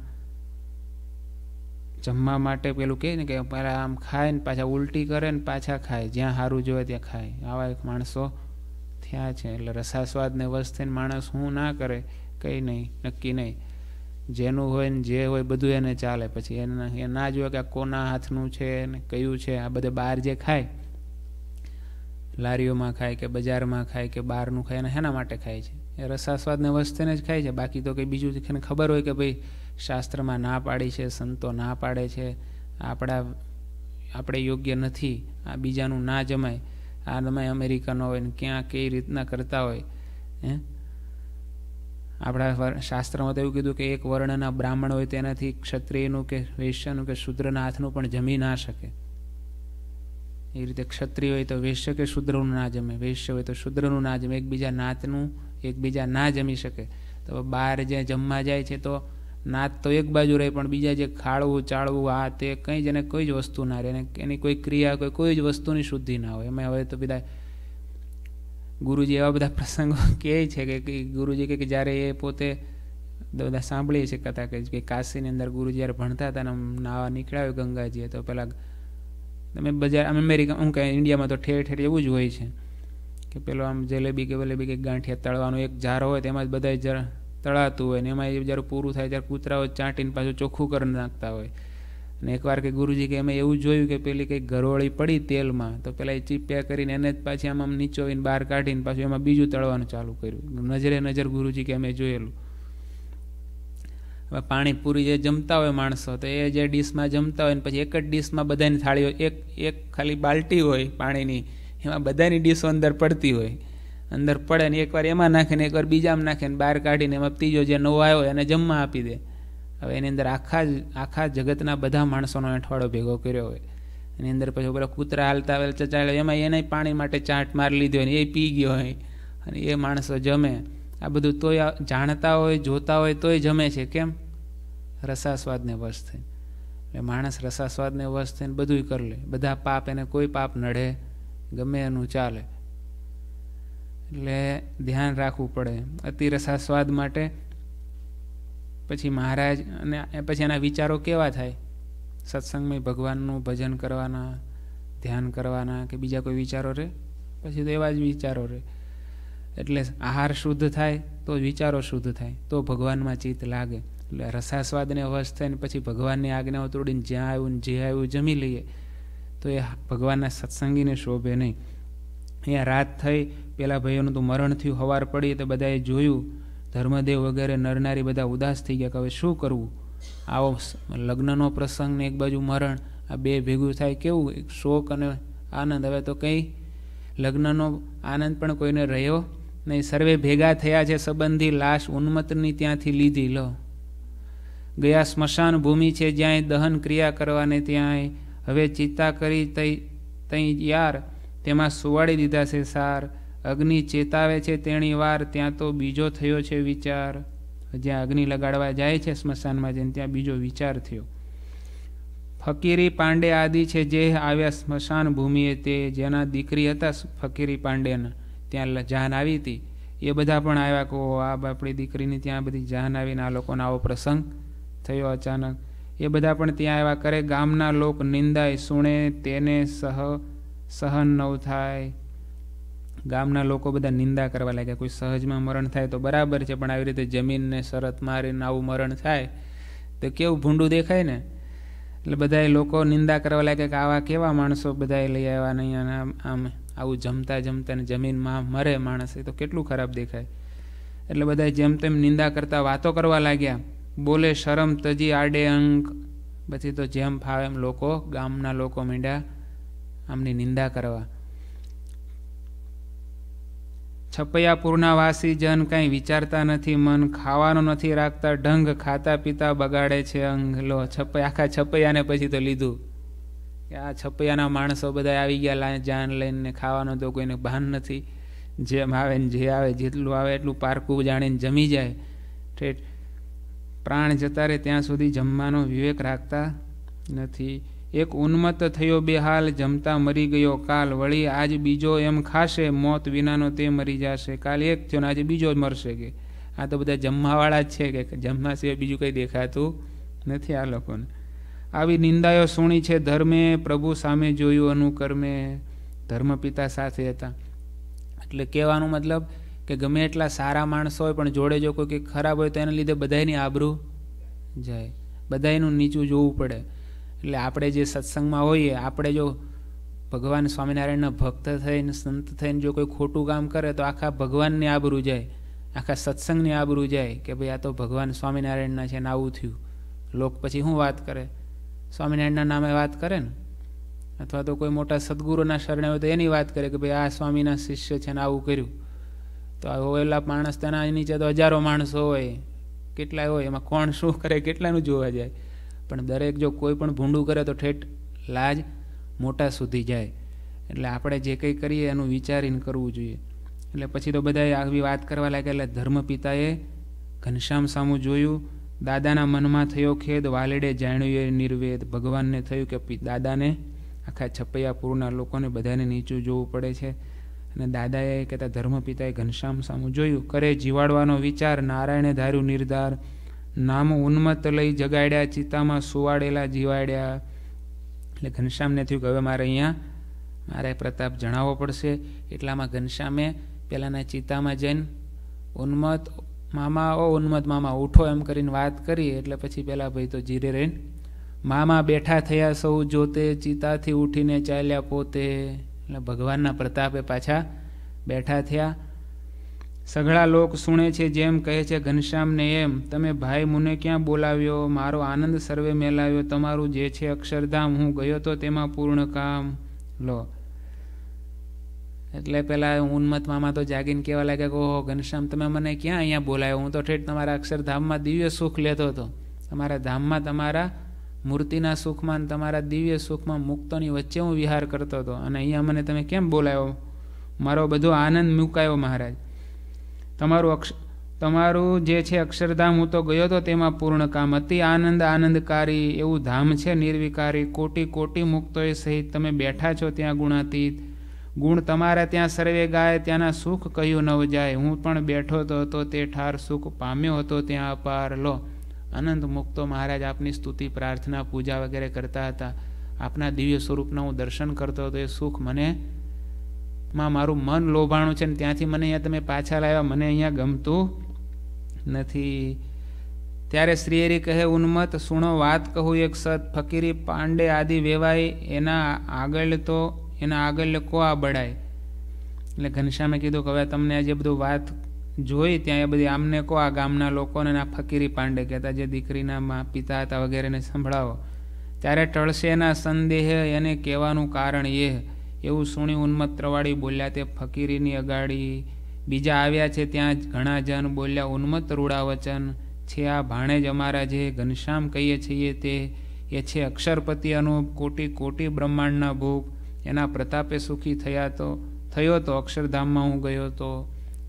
જમવા માટે પેલું કહે ને કે પહેલાં આમ ખાય ને પાછા ઉલટી કરે ને પાછા ખાય જ્યાં સારું જોવે ત્યાં ખાય આવા એક માણસો થયા છે એટલે રસાસ્વાદને વસ્તીને માણસ હું ના કરે કંઈ નહીં નક્કી નહીં જેનું હોય ને જે હોય બધું એને ચાલે પછી એને એ ના જોવે કે કોના હાથનું છે ને કયું છે આ બધે બહાર જે ખાય લારીઓમાં ખાય કે બજારમાં ખાય કે બહારનું ખાય અને શેના માટે ખાય છે એ રસાસ્વાદને વસ્તુને જ ખાય છે બાકી તો કંઈ બીજું એને ખબર હોય કે ભાઈ શાસ્ત્રમાં ના પાડી છે સંતો ના પાડે છે આપણા આપણે યોગ્ય નથી આ બીજાનું ના જમાય આ તમે અમેરિકનો હોય ને ક્યાં કઈ રીતના કરતા હોય હે આપણા શાસ્ત્રમાં તો એવું કીધું કે એક વર્ણના બ્રાહ્મણ હોય તેનાથી ક્ષત્રિયનું કે વૈશ્યનું કે શુદ્રનાથનું પણ જમી ના શકે એ રીતે ક્ષત્રિય હોય તો વૈશ્ય કે શુદ્રનું ના જમે વૈશ્ય હોય તો શૂદ્રનું ના જમે એકબીજા નાતનું એકબીજા ના જમી શકે તો બહાર જ્યાં જમવા જાય છે તો નાત તો એક બાજુ રહે પણ બીજા જે ખાળવું ચાળવું આ તે કંઈ જ એને કોઈ જ વસ્તુ ના રહે એની કોઈ ક્રિયા કોઈ કોઈ જ વસ્તુની શુદ્ધિ ના હોય એમાં હવે તો બધા ગુરુજી એવા બધા પ્રસંગો કહે છે કે ગુરુજી કે જ્યારે એ પોતે બધા સાંભળીએ છીએ કથા કે કાશીની અંદર ગુરુ જ્યારે ભણતા હતા નાવા નીકળાયો ગંગાજીએ તો પેલા તમે બજાર આમ અમેરિકા હું કહે ઇન્ડિયામાં તો ઠેર ઠેર એવું જ હોય છે કે પેલો આમ જલેબી કે વલેબી કે ગાંઠિયા તળવાનું એક જારો હોય તેમાં જ બધા જરા તળાતું હોય ને એમાં એ જ્યારે પૂરું થાય ત્યારે કૂતરાઓ ચાંટીને પાછું ચોખ્ખું કરી નાખતા હોય અને એકવાર કે ગુરુજી કે અમે એવું જોયું કે પેલી કંઈક ગરોળી પડી તેલમાં તો પેલા એ ચીપ્યા કરીને એને જ પાછી આમ આમ નીચોવીને બહાર કાઢીને પાછું એમાં બીજું તળવાનું ચાલુ કર્યું નજરે નજર ગુરુજી કે અમે જોયેલું હવે પાણીપુરી જે જમતા હોય માણસો તો એ જે ડીશમાં જમતા હોય ને પછી એક જ ડીશમાં બધાની થાળીઓ એક એક ખાલી બાલટી હોય પાણીની એમાં બધાની ડીશો અંદર પડતી હોય અંદર પડે ને એકવાર એમાં નાખીને એકવાર બીજામાં નાખીને બહાર કાઢીને એમાં ત્રીજો જે નવો આવ્યો એને જમવા આપી દે હવે એની અંદર આખા જ આખા જગતના બધા માણસોનો અઠવાડો ભેગો કર્યો હોય એની અંદર પછી પેલા કૂતરા હાલતા આવેલ ચચાડે એમાં એને પાણી માટે ચાટ મારી લીધી હોય ને એ પી ગયો હોય અને એ માણસો જમે આ બધું તોય જાણતા હોય જોતા હોય તોય જમે છે કેમ રસાસ્વાદને વશ થઈને એટલે માણસ રસાસ્વાદને વશ થઈને બધું કરી લે બધા પાપ એને કોઈ પાપ નડે ગમે એનું ચાલે એટલે ધ્યાન રાખવું પડે અતિ રસાસ્વાદ માટે પછી મહારાજ અને પછી એના વિચારો કેવા થાય સત્સંગમાં ભગવાનનું ભજન કરવાના ધ્યાન કરવાના કે બીજા કોઈ વિચારો રહે પછી તો એવા જ વિચારો રહે એટલે આહાર શુદ્ધ થાય તો વિચારો શુદ્ધ થાય તો ભગવાનમાં ચિત્ત લાગે એટલે રસાસ્વાદને થાય ને પછી ભગવાનની આજ્ઞાઓ તોડીને જ્યાં આવ્યું જે આવ્યું જમી લઈએ તો એ ભગવાનના સત્સંગીને શોભે નહીં અહીંયા રાત થઈ પેલા ભાઈઓનું તો મરણ થયું હવાર પડી તો બધાએ જોયું ધર્મદેવ વગેરે નરનારી બધા ઉદાસ થઈ ગયા કે હવે શું કરવું આવો લગ્નનો પ્રસંગ ને એક બાજુ મરણ આ બે ભેગું થાય કેવું એક શોક અને આનંદ હવે તો કંઈ લગ્નનો આનંદ પણ કોઈને રહ્યો નહીં સર્વે ભેગા થયા છે સંબંધી લાશ ઉન્મત્તની ત્યાંથી લીધી લો ગયા સ્મશાન ભૂમિ છે જ્યાંય દહન ક્રિયા કરવાને ત્યાંય હવે ચિતા કરી તઈ તઈ યાર તેમાં સુવાડી દીધા છે સાર અગ્નિ ચેતાવે છે તેણી વાર ત્યાં તો બીજો થયો છે વિચાર જ્યાં અગ્નિ લગાડવા જાય છે સ્મશાનમાં જેને ત્યાં બીજો વિચાર થયો ફકીરી પાંડે આદિ છે જે આવ્યા સ્મશાન ભૂમિએ તે જેના દીકરી હતા ફકીરી પાંડેના ત્યાં જાન આવી હતી એ બધા પણ આવ્યા કહો આ આપણી દીકરીની ત્યાં બધી જાન આવીને આ લોકોનો આવો પ્રસંગ થયો અચાનક એ બધા પણ ત્યાં આવ્યા કરે ગામના લોક નિંદાય શુણે તેને સહ સહન નવ થાય ગામના લોકો બધા નિંદા કરવા લાગ્યા કોઈ સહજમાં મરણ થાય તો બરાબર છે પણ આવી રીતે જમીનને શરત મારીને આવું મરણ થાય તો કેવું ભૂંડું દેખાય ને એટલે બધા લોકો નિંદા કરવા લાગ્યા કે આવા કેવા માણસો બધા લઈ આવ્યા નહીં અને આમ આવું જમતા જમતા ને જમીનમાં મરે માણસ એ તો કેટલું ખરાબ દેખાય એટલે બધા જેમ તેમ નિંદા કરતા વાતો કરવા લાગ્યા બોલે શરમ તજી આડે અંક પછી તો જેમ ફાવે એમ લોકો ગામના લોકો મીંડ્યા આમની નિંદા કરવા છપૈયાપુરના વાસી જન કાંઈ વિચારતા નથી મન ખાવાનો નથી રાખતા ઢંગ ખાતા પીતા બગાડે છે અંગ લો છપૈ આખા છપૈયાને પછી તો લીધું કે આ છપૈયાના માણસો બધા આવી ગયા જાન લઈને ખાવાનું તો કોઈને ભાન નથી જેમ આવે ને જે આવે જેટલું આવે એટલું પારકું જાણીને જમી જાય ઠેઠ પ્રાણ જતા રહે ત્યાં સુધી જમવાનો વિવેક રાખતા નથી એક ઉન્મત્ત થયો બેહાલ જમતા મરી ગયો કાલ વળી આજ બીજો એમ ખાશે મોત વિનાનો તે મરી જશે કાલ એક થયો આજે બીજો મરશે કે આ તો બધા જમવાવાળા જ છે કે જમવા સિવાય બીજું કંઈ દેખાતું નથી આ લોકોને આવી નિંદાઓ સુણી છે ધર્મે પ્રભુ સામે જોયું અનુકર્મે ધર્મપિતા સાથે હતા એટલે કહેવાનું મતલબ કે ગમે એટલા સારા માણસો હોય પણ જોડે જો કોઈ કંઈક ખરાબ હોય તો એને લીધે બધાની આબરૂ જાય બધાનું નીચું જોવું પડે એટલે આપણે જે સત્સંગમાં હોઈએ આપણે જો ભગવાન સ્વામિનારાયણના ભક્ત થઈને સંત થઈને જો કોઈ ખોટું કામ કરે તો આખા ભગવાનને આબરૂ જાય આખા સત્સંગને આબરૂ જાય કે ભાઈ આ તો ભગવાન સ્વામિનારાયણના છે ને આવું થયું લોક પછી શું વાત કરે સ્વામિનારાયણના નામે વાત કરે ને અથવા તો કોઈ મોટા સદગુરુના શરણે હોય તો એની વાત કરે કે ભાઈ આ સ્વામીના શિષ્ય છે ને આવું કર્યું તો હોયેલા માણસ તેના નીચે તો હજારો માણસો હોય કેટલાય હોય એમાં કોણ શું કરે કેટલાનું જોવા જાય પણ દરેક જો કોઈ પણ ભૂંડું કરે તો ઠેઠ લાજ મોટા સુધી જાય એટલે આપણે જે કંઈ કરીએ એનું વિચારીને કરવું જોઈએ એટલે પછી તો બધાએ આવી વાત કરવા લાગ્યા એટલે ધર્મપિતાએ ઘનશ્યામ સામું જોયું દાદાના મનમાં થયો ખેદ વાલેડે જાણ્યું એ નિર્વેદ ભગવાનને થયું કે દાદાને આખા છપૈયાપુરના લોકોને બધાને નીચું જોવું પડે છે અને દાદાએ કહેતા ધર્મપિતાએ ઘનશ્યામ સામુ જોયું કરે જીવાડવાનો વિચાર નારાયણે ધાર્યું નિર્ધાર નામ ઉન્મત લઈ જગાડ્યા ચિતામાં સુવાડેલા જીવાડ્યા એટલે ઘનશ્યામને થયું કે હવે મારે અહીંયા મારે પ્રતાપ જણાવવો પડશે એટલામાં ઘનશ્યામે પહેલાંના ચિતામાં જઈને ઉન્મત મામા ઓ ઉન્મત મામા ઉઠો એમ કરીને વાત કરી એટલે પછી પહેલાં ભાઈ તો જીરે રહીને મામા બેઠા થયા સૌ જોતે ચિતાથી ઉઠીને ચાલ્યા પોતે એટલે ભગવાનના પ્રતાપે પાછા બેઠા થયા સઘળા લોક સુણે છે જેમ કહે છે ઘનશ્યામને એમ તમે ભાઈ મુને ક્યાં બોલાવ્યો મારો આનંદ સર્વે મેલાવ્યો તમારું જે છે અક્ષરધામ હું ગયો તો તેમાં પૂર્ણ કામ લો એટલે પેલા ઉન્મત મામા તો જાગીને કહેવા લાગ્યા કે ઓહો ઘનશ્યામ તમે મને ક્યાં અહીંયા બોલાવ્યો હું તો ઠેઠ તમારા અક્ષરધામમાં દિવ્ય સુખ લેતો હતો તમારા ધામમાં તમારા મૂર્તિના સુખમાં તમારા દિવ્ય સુખમાં મુક્તોની વચ્ચે હું વિહાર કરતો હતો અને અહીંયા મને તમે કેમ બોલાવ્યો મારો બધો આનંદ મુકાયો મહારાજ તમારું અક્ષ તમારું જે છે અક્ષરધામ હું તો ગયો હતો તેમાં પૂર્ણ કામ અતિ આનંદ આનંદકારી એવું ધામ છે નિર્વિકારી કોટી કોટી મુક્તોએ સહિત તમે બેઠા છો ત્યાં ગુણાતીત ગુણ તમારે ત્યાં સર્વે ગાય ત્યાંના સુખ કહ્યું ન જાય હું પણ બેઠો તો હતો તે ઠાર સુખ પામ્યો હતો ત્યાં અપાર લો અનંત મુક્તો મહારાજ આપની સ્તુતિ પ્રાર્થના પૂજા વગેરે કરતા હતા આપના દિવ્ય સ્વરૂપના હું દર્શન કરતો હતો એ સુખ મને માં મારું મન લોભાણું છે ને ત્યાંથી મને અહીંયા તમે પાછા લાવ્યા મને અહીંયા ગમતું નથી ત્યારે શ્રીહરિ કહે ઉન્મત સુણો વાત કહું એક સત ફકીરી પાંડે આદિ વેવાય એના આગળ તો એના આગળ કો આ બળાય એટલે ઘનશ્યામે કીધું કે હવે તમને આ જે બધું વાત જોઈ ત્યાં એ બધી આમને કો આ ગામના લોકોને આ ફકીરી પાંડે કહેતા જે દીકરીના પિતા હતા વગેરેને સંભળાવો ત્યારે ટળશે એના સંદેહ એને કહેવાનું કારણ એ એવું સુણી ઉન્મત બોલ્યા તે ફકીરીની અગાડી બીજા આવ્યા છે ત્યાં જ ઘણા જન બોલ્યા ઉન્મત્ત રૂડા વચન છે આ ભાણેજ અમારા જે ઘનશ્યામ કહીએ છીએ તે એ છે અક્ષરપતિ અનુપ કોટી કોટી બ્રહ્માંડના ભૂપ એના પ્રતાપે સુખી થયા તો થયો તો અક્ષરધામમાં હું ગયો તો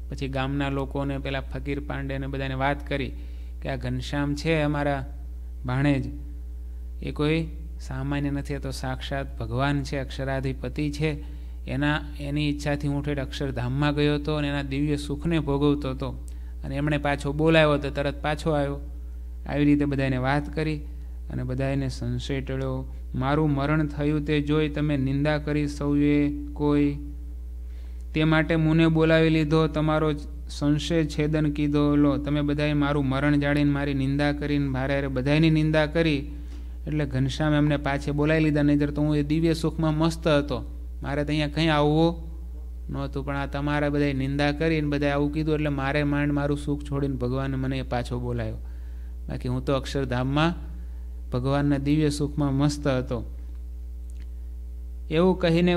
પછી ગામના લોકોને પેલા ફકીર પાંડેને બધાને વાત કરી કે આ ઘનશ્યામ છે અમારા ભાણેજ એ કોઈ સામાન્ય નથી એ તો સાક્ષાત ભગવાન છે અક્ષરાધિપતિ છે એના એની ઈચ્છાથી હું ઠેઠ અક્ષરધામમાં ગયો હતો અને એના દિવ્ય સુખને ભોગવતો હતો અને એમણે પાછો બોલાવ્યો તો તરત પાછો આવ્યો આવી રીતે બધાને વાત કરી અને બધાને સંશય ટળ્યો મારું મરણ થયું તે જોઈ તમે નિંદા કરી સૌએ કોઈ તે માટે મુને બોલાવી લીધો તમારો સંશય છેદન કીધો લો તમે બધાએ મારું મરણ જાણીને મારી નિંદા કરીને ભારે બધાની નિંદા કરી એટલે ઘનશ્યામ એમને પાછે બોલાવી લીધા નહીં તો હું એ દિવ્ય સુખમાં મસ્ત હતો મારે તો અહીંયા કંઈ આવવું નહોતું પણ આ તમારા બધાએ નિંદા કરીને બધાએ આવું કીધું એટલે મારે માંડ મારું સુખ છોડીને ભગવાને મને એ પાછો બોલાયો બાકી હું તો અક્ષરધામમાં ભગવાનના દિવ્ય સુખમાં મસ્ત હતો એવું કહીને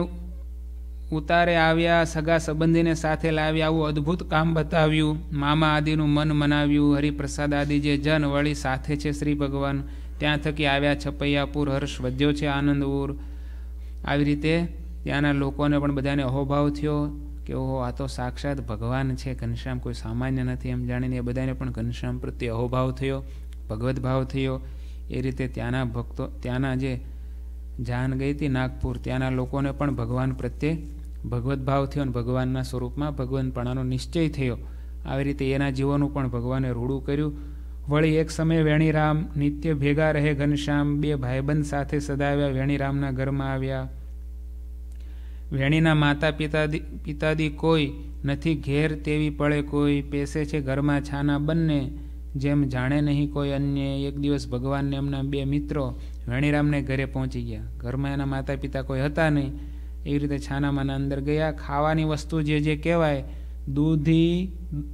ઉતારે આવ્યા સગા સંબંધીને સાથે લાવ્યા આવું અદ્ભુત કામ બતાવ્યું મામા આદિનું મન મનાવ્યું હરિપ્રસાદ આદિ જે જન વળી સાથે છે શ્રી ભગવાન ત્યાં થકી આવ્યા છપૈયાપુર હર્ષ વધ્યો છે આનંદપુર આવી રીતે ત્યાંના લોકોને પણ બધાને અહોભાવ થયો કે ઓહો આ તો સાક્ષાત ભગવાન છે ઘનશ્યામ કોઈ સામાન્ય નથી એમ જાણીને એ બધાને પણ ઘનશ્યામ પ્રત્યે અહોભાવ થયો ભગવદ્ ભાવ થયો એ રીતે ત્યાંના ભક્તો ત્યાંના જે જાન ગઈ હતી નાગપુર ત્યાંના લોકોને પણ ભગવાન પ્રત્યે ભગવદ્ ભાવ થયો અને ભગવાનના સ્વરૂપમાં ભગવાનપણાનો નિશ્ચય થયો આવી રીતે એના જીવોનું પણ ભગવાને રૂડું કર્યું વળી એક સમયે વેણીરામ નિત્ય ભેગા રહે ઘનશ્યામ બે ભાઈબંધ સાથે સદાવ્યા વેણીરામના ઘરમાં આવ્યા વેણીના માતા પિતાદી પિતાદી કોઈ નથી ઘેર તેવી પડે કોઈ પેસે છે ઘરમાં છાના બંને જેમ જાણે નહીં કોઈ અન્ય એક દિવસ ભગવાનને એમના બે મિત્રો વેણીરામને ઘરે પહોંચી ગયા ઘરમાં એના માતા પિતા કોઈ હતા નહીં એવી રીતે છાનામાના અંદર ગયા ખાવાની વસ્તુ જે જે કહેવાય દૂધી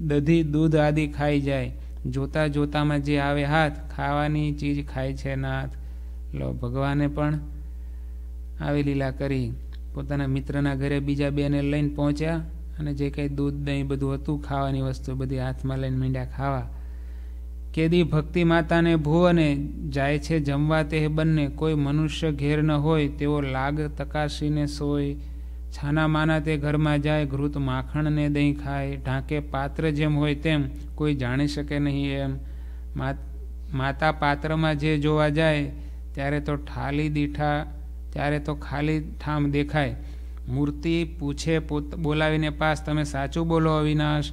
દધી દૂધ આદિ ખાઈ જાય જોતા જોતામાં જે આવે હાથ ખાવાની ચીજ ખાય છે નાથ લો ભગવાને પણ આવી લીલા કરી પોતાના મિત્રના ઘરે બીજા બેને લઈને પહોંચ્યા અને જે કંઈ દૂધ દહીં બધું હતું ખાવાની વસ્તુ બધી હાથમાં લઈને મીંડ્યા ખાવા કેદી ભક્તિ માતાને ભુવને જાય છે જમવા તે બંને કોઈ મનુષ્ય ઘેર ન હોય તેવો લાગ તકાશીને સોય છાના માના તે ઘરમાં જાય ઘૃત માખણને દહીં ખાય ઢાંકે પાત્ર જેમ હોય તેમ કોઈ જાણી શકે નહીં એમ માતા પાત્રમાં જે જોવા જાય ત્યારે તો ઠાલી દીઠા ત્યારે તો ખાલી ઠામ દેખાય મૂર્તિ પૂછે પોત બોલાવીને પાસ તમે સાચું બોલો અવિનાશ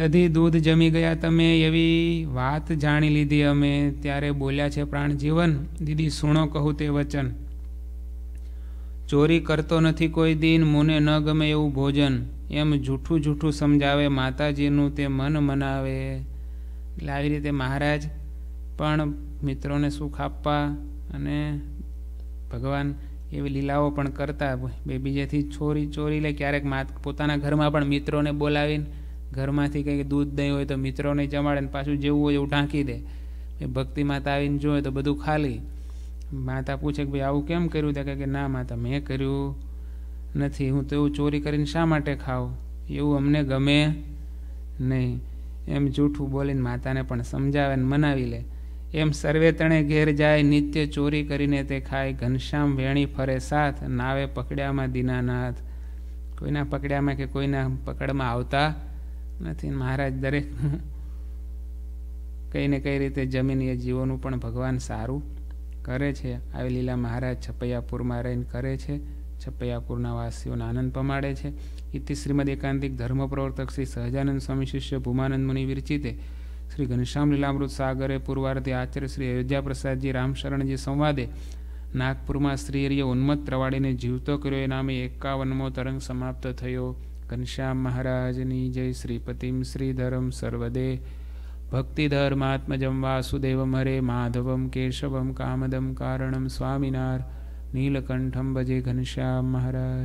દધી દૂધ જમી ગયા તમે એવી વાત જાણી લીધી અમે ત્યારે બોલ્યા છે પ્રાણ જીવન દીદી સુણો કહું તે વચન ચોરી કરતો નથી કોઈ દિન મને ન ગમે એવું ભોજન એમ જૂઠું જૂઠું સમજાવે માતાજીનું તે મન મનાવે એટલે આવી રીતે મહારાજ પણ મિત્રોને સુખ આપવા અને ભગવાન એવી લીલાઓ પણ કરતા બે બીજેથી ચોરી ચોરી લે ક્યારેક પોતાના ઘરમાં પણ મિત્રોને બોલાવીને ઘરમાંથી કંઈક દૂધ દહીં હોય તો મિત્રોને જમાડે ને પાછું જેવું હોય એવું ઢાંકી દે ભક્તિ માતા આવીને જોવે તો બધું ખાલી માતા પૂછે કે ભાઈ આવું કેમ કર્યું ત્યાં કે ના માતા મેં કર્યું નથી હું તો એવું ચોરી કરીને શા માટે ખાઉં એવું અમને ગમે નહીં એમ જૂઠું બોલીને માતાને પણ સમજાવે ને મનાવી લે એમ સર્વે તણે ઘેર જાય નિત્ય ચોરી કરીને તે ખાય ઘનશ્યામ વેણી ફરે સાથ નાવે પકડ્યામાં દીનાનાથ કોઈના પકડ્યામાં કે કોઈના પકડમાં આવતા નથી મહારાજ દરેક કઈ ને કઈ રીતે જમીન એ જીવોનું પણ ભગવાન સારું કરે છે આવી લીલા મહારાજ છપૈયાપુરમાં રહીને કરે છે છપૈયાપુરના વાસીઓને આનંદ પમાડે છે ઇતિ શ્રીમદ એકાંતિક ધર્મ પ્રવર્તક શ્રી સહજાનંદ સ્વામી શિષ્ય ભૂમાનંદ મુનિ વિરચિતે શ્રી ઘનશ્યામ લીલામૃત સાગરે પૂર્વાર્ધે આચાર્ય શ્રી અયોધ્યા પ્રસાદજી રામશરણજી સંવાદે નાગપુરમાં શ્રીહરિએ ઉન્મત્ત ત્રવાડીને જીવતો કર્યો એ નામે એકાવનમો તરંગ સમાપ્ત થયો ઘનશ્યામ મહારાજની જય શ્રીપતિમ શ્રીધરમ સર્વદે ભક્તિધર્માત્મજમ વાસુદેવમ હરે માધવમ કેશવમ કામદમ કારણમ સ્વામિનાર નીલકંઠમ ભજે ઘનશ્યામ મહારાજ